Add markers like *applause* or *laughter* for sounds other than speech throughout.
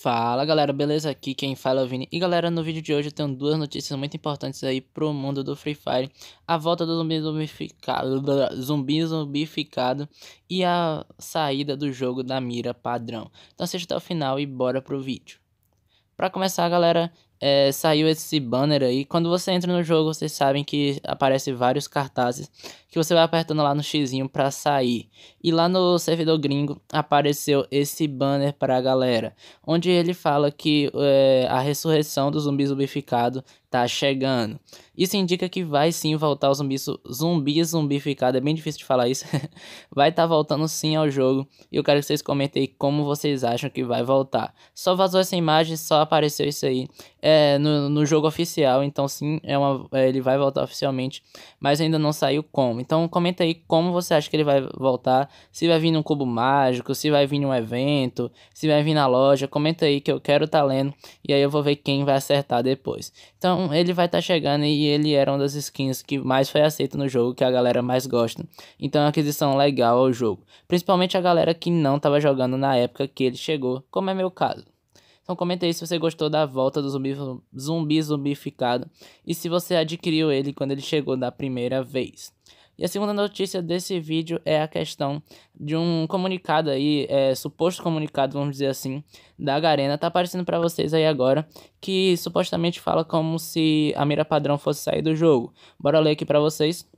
Fala galera, beleza? Aqui quem fala é o Vini. E galera, no vídeo de hoje eu tenho duas notícias muito importantes aí pro mundo do Free Fire. A volta do zumbi zumbificado, zumbi zumbificado e a saída do jogo da mira padrão. Então assista até o final e bora pro vídeo. Pra começar galera, é, saiu esse banner aí. Quando você entra no jogo, vocês sabem que aparece vários cartazes que você vai apertando lá no X para sair. E lá no servidor gringo apareceu esse banner para a galera, onde ele fala que é, a ressurreição do zumbi zumbificado tá chegando. Isso indica que vai sim voltar o zumbi, zumbi zumbificado, é bem difícil de falar isso. *laughs* vai estar tá voltando sim ao jogo. E eu quero que vocês comentem como vocês acham que vai voltar. Só vazou essa imagem, só apareceu isso aí é, no, no jogo oficial, então sim, é uma, é, ele vai voltar oficialmente, mas ainda não saiu como. Então comenta aí como você acha que ele vai voltar, se vai vir num cubo mágico, se vai vir num evento, se vai vir na loja, comenta aí que eu quero tá lendo, e aí eu vou ver quem vai acertar depois. Então ele vai estar tá chegando e ele era uma das skins que mais foi aceita no jogo, que a galera mais gosta. Então é uma aquisição legal ao jogo, principalmente a galera que não estava jogando na época que ele chegou, como é meu caso. Então comenta aí se você gostou da volta do zumbi, zumbi zumbificado e se você adquiriu ele quando ele chegou da primeira vez. E a segunda notícia desse vídeo é a questão de um comunicado aí, é, suposto comunicado, vamos dizer assim, da Garena. Tá aparecendo para vocês aí agora, que supostamente fala como se a mira padrão fosse sair do jogo. Bora ler aqui para vocês.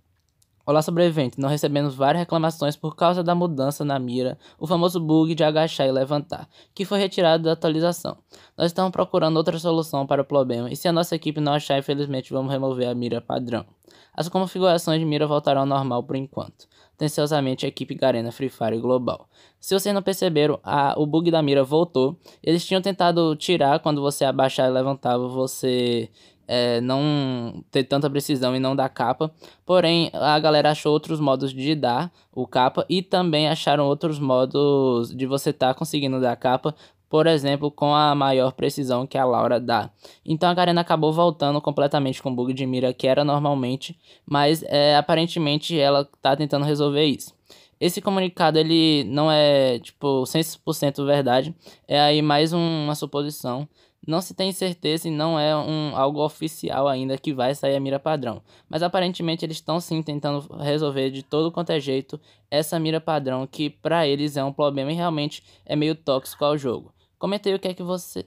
Olá sobrevivente, nós recebemos várias reclamações por causa da mudança na mira, o famoso bug de agachar e levantar, que foi retirado da atualização. Nós estamos procurando outra solução para o problema e se a nossa equipe não achar, infelizmente vamos remover a mira padrão. As configurações de mira voltarão ao normal por enquanto. Atenciosamente, a equipe Garena Free Fire Global. Se vocês não perceberam, a, o bug da mira voltou. Eles tinham tentado tirar quando você abaixar e levantava, você é, não ter tanta precisão e não dar capa. Porém, a galera achou outros modos de dar o capa e também acharam outros modos de você estar tá conseguindo dar capa. Por exemplo, com a maior precisão que a Laura dá. Então a Karina acabou voltando completamente com o bug de mira que era normalmente, mas é, aparentemente ela está tentando resolver isso. Esse comunicado ele não é tipo 100% verdade, é aí mais um, uma suposição não se tem certeza e não é um, algo oficial ainda que vai sair a mira padrão, mas aparentemente eles estão sim tentando resolver de todo quanto é jeito essa mira padrão que para eles é um problema e realmente é meio tóxico ao jogo. Comentei o que é que você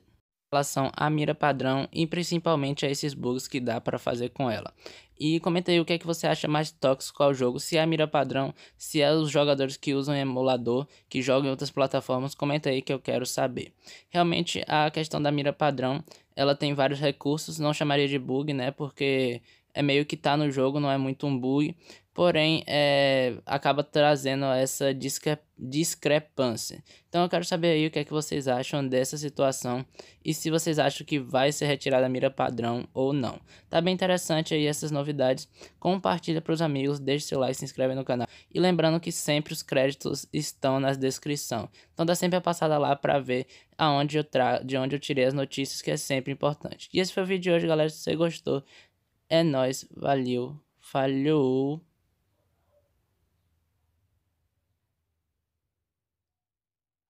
relação à mira padrão e principalmente a esses bugs que dá para fazer com ela. E comenta aí o que é que você acha mais tóxico ao jogo, se é a mira padrão, se é os jogadores que usam emulador, que jogam em outras plataformas, comenta aí que eu quero saber. Realmente a questão da mira padrão, ela tem vários recursos, não chamaria de bug, né? Porque é meio que tá no jogo, não é muito um bug, porém é, acaba trazendo essa discre discrepância. Então eu quero saber aí o que é que vocês acham dessa situação e se vocês acham que vai ser retirada a mira padrão ou não. Tá bem interessante aí essas novidades. Compartilha para os amigos, deixa seu like, se inscreve no canal e lembrando que sempre os créditos estão na descrição. Então dá sempre a passada lá para ver aonde eu tra de onde eu tirei as notícias que é sempre importante. E esse foi o vídeo de hoje, galera. Se você gostou é nós, valeu, falhou.